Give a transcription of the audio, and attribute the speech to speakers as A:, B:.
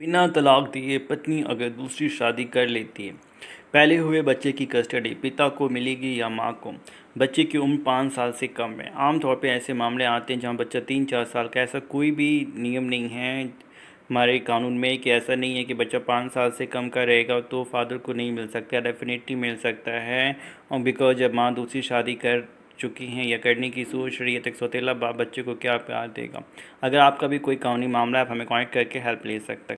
A: बिना तलाक दिए पत्नी अगर दूसरी शादी कर लेती है पहले हुए बच्चे की कस्टडी पिता को मिलेगी या माँ को बच्चे की उम्र पाँच साल से कम है आमतौर पर ऐसे मामले आते हैं जहाँ बच्चा तीन चार साल का ऐसा कोई भी नियम नहीं है हमारे कानून में कि ऐसा नहीं है कि बच्चा पाँच साल से कम का रहेगा तो फादर को नहीं मिल सकता डेफिनेटली मिल सकता है और बिकॉज जब माँ दूसरी शादी कर चुकी हैं या करने की सोच रही है तक तो सौतेला बाप बच्चे को क्या प्यार देगा अगर आपका भी कोई कानूनी मामला है आप हमें कॉन्टेक्ट करके हेल्प ले सकते